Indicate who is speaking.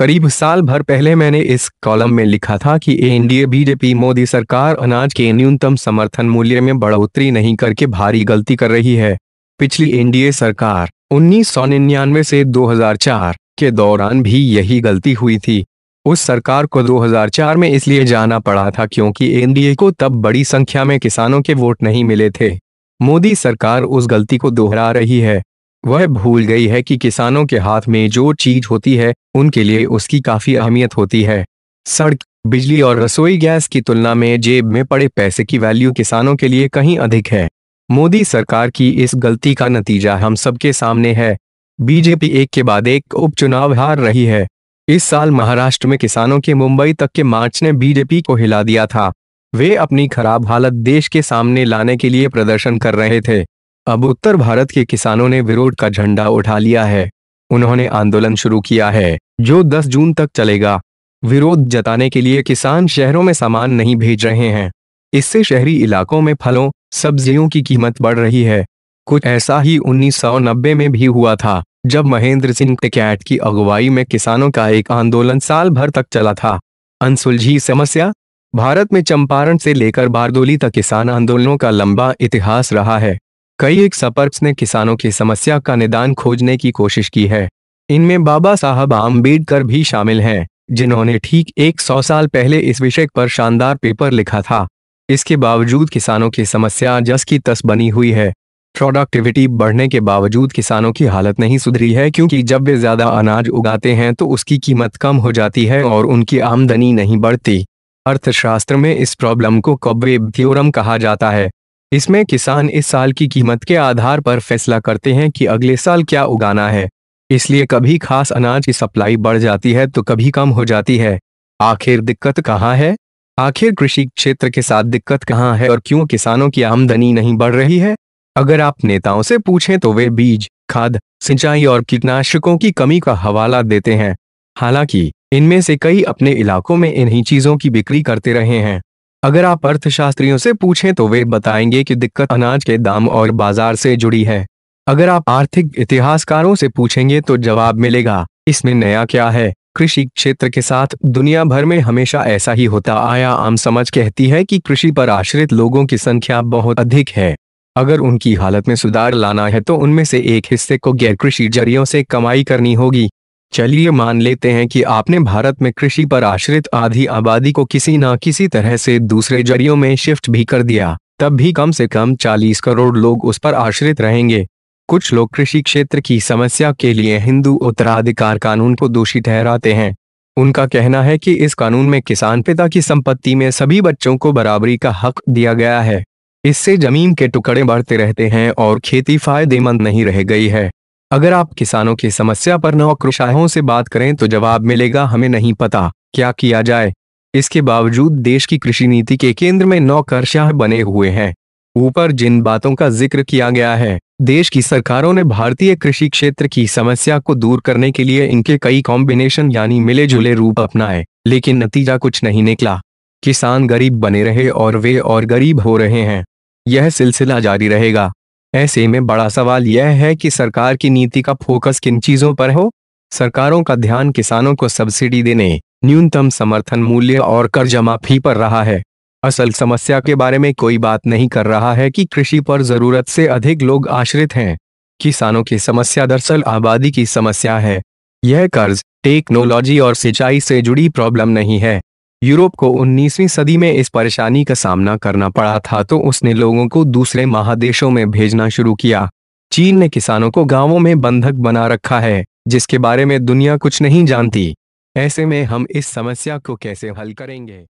Speaker 1: करीब साल भर पहले मैंने इस कॉलम में लिखा था कि एनडीए बीजेपी मोदी सरकार अनाज के न्यूनतम समर्थन मूल्य में बढ़ोतरी नहीं करके भारी गलती कर रही है पिछली एनडीए सरकार उन्नीस से 2004 के दौरान भी यही गलती हुई थी उस सरकार को 2004 में इसलिए जाना पड़ा था क्योंकि एनडीए को तब बड़ी संख्या में किसानों के वोट नहीं मिले थे मोदी सरकार उस गलती को दोहरा रही है वह भूल गई है कि किसानों के हाथ में जो चीज होती है उनके लिए उसकी काफी अहमियत होती है सड़क बिजली और रसोई गैस की तुलना में जेब में पड़े पैसे की वैल्यू किसानों के लिए कहीं अधिक है मोदी सरकार की इस गलती का नतीजा हम सबके सामने है बीजेपी एक के बाद एक उपचुनाव हार रही है इस साल महाराष्ट्र में किसानों के मुंबई तक के मार्च ने बीजेपी को हिला दिया था वे अपनी खराब हालत देश के सामने लाने के लिए प्रदर्शन कर रहे थे अब उत्तर भारत के किसानों ने विरोध का झंडा उठा लिया है उन्होंने आंदोलन शुरू किया है जो 10 जून तक चलेगा विरोध जताने के लिए किसान शहरों में सामान नहीं भेज रहे हैं इससे शहरी इलाकों में फलों सब्जियों की कीमत बढ़ रही है कुछ ऐसा ही 1990 में भी हुआ था जब महेंद्र सिंह टिकैट की अगुवाई में किसानों का एक आंदोलन साल भर तक चला था अनसुलझी समस्या भारत में चंपारण से लेकर बारदोली तक किसान आंदोलनों का लंबा इतिहास रहा है कई एक सपर्क ने किसानों की समस्या का निदान खोजने की कोशिश की है इनमें बाबा साहब आम्बेडकर भी शामिल हैं जिन्होंने ठीक 100 साल पहले इस विषय पर शानदार पेपर लिखा था इसके बावजूद किसानों की समस्या जस की तस बनी हुई है प्रोडक्टिविटी बढ़ने के बावजूद किसानों की हालत नहीं सुधरी है क्योंकि जब वे ज्यादा अनाज उगाते हैं तो उसकी कीमत कम हो जाती है और उनकी आमदनी नहीं बढ़ती अर्थशास्त्र में इस प्रॉब्लम को कब्बे थ्योरम कहा जाता है इसमें किसान इस साल की कीमत के आधार पर फैसला करते हैं कि अगले साल क्या उगाना है इसलिए कभी खास अनाज की सप्लाई बढ़ जाती है तो कभी कम हो जाती है आखिर दिक्कत कहाँ है आखिर कृषि क्षेत्र के साथ दिक्कत कहाँ है और क्यों किसानों की आमदनी नहीं बढ़ रही है अगर आप नेताओं से पूछें तो वे बीज खाद सिंचाई और कीटनाशकों की कमी का हवाला देते हैं हालांकि इनमें से कई अपने इलाकों में इन्हीं चीजों की बिक्री करते रहे हैं अगर आप अर्थशास्त्रियों से पूछें तो वे बताएंगे कि दिक्कत अनाज के दाम और बाजार से जुड़ी है अगर आप आर्थिक इतिहासकारों से पूछेंगे तो जवाब मिलेगा इसमें नया क्या है कृषि क्षेत्र के साथ दुनिया भर में हमेशा ऐसा ही होता आया आम समझ कहती है कि कृषि पर आश्रित लोगों की संख्या बहुत अधिक है अगर उनकी हालत में सुधार लाना है तो उनमें से एक हिस्से को गैर कृषि जरियों से कमाई करनी होगी चलिए मान लेते हैं कि आपने भारत में कृषि पर आश्रित आधी आबादी को किसी ना किसी तरह से दूसरे जरियों में शिफ्ट भी कर दिया तब भी कम से कम 40 करोड़ लोग उस पर आश्रित रहेंगे कुछ लोग कृषि क्षेत्र की समस्या के लिए हिंदू उत्तराधिकार कानून को दोषी ठहराते हैं उनका कहना है कि इस कानून में किसान पिता की संपत्ति में सभी बच्चों को बराबरी का हक दिया गया है इससे जमीन के टुकड़े बढ़ते रहते हैं और खेती फायदेमंद नहीं रह गई है अगर आप किसानों की समस्या पर नौकरशाहों से बात करें तो जवाब मिलेगा हमें नहीं पता क्या किया जाए इसके बावजूद देश की कृषि नीति के केंद्र में नौकरशाह बने हुए हैं ऊपर जिन बातों का जिक्र किया गया है देश की सरकारों ने भारतीय कृषि क्षेत्र की समस्या को दूर करने के लिए इनके कई कॉम्बिनेशन यानी मिले जुले रूप अपनाए लेकिन नतीजा कुछ नहीं निकला किसान गरीब बने रहे और वे और गरीब हो रहे हैं यह सिलसिला जारी रहेगा ऐसे में बड़ा सवाल यह है कि सरकार की नीति का फोकस किन चीजों पर हो सरकारों का ध्यान किसानों को सब्सिडी देने न्यूनतम समर्थन मूल्य और कर माफी पर रहा है असल समस्या के बारे में कोई बात नहीं कर रहा है कि कृषि पर जरूरत से अधिक लोग आश्रित हैं किसानों की समस्या दरअसल आबादी की समस्या है यह कर्ज टेक्नोलॉजी और सिंचाई से जुड़ी प्रॉब्लम नहीं है यूरोप को 19वीं सदी में इस परेशानी का सामना करना पड़ा था तो उसने लोगों को दूसरे महादेशों में भेजना शुरू किया चीन ने किसानों को गांवों में बंधक बना रखा है जिसके बारे में दुनिया कुछ नहीं जानती ऐसे में हम इस समस्या को कैसे हल करेंगे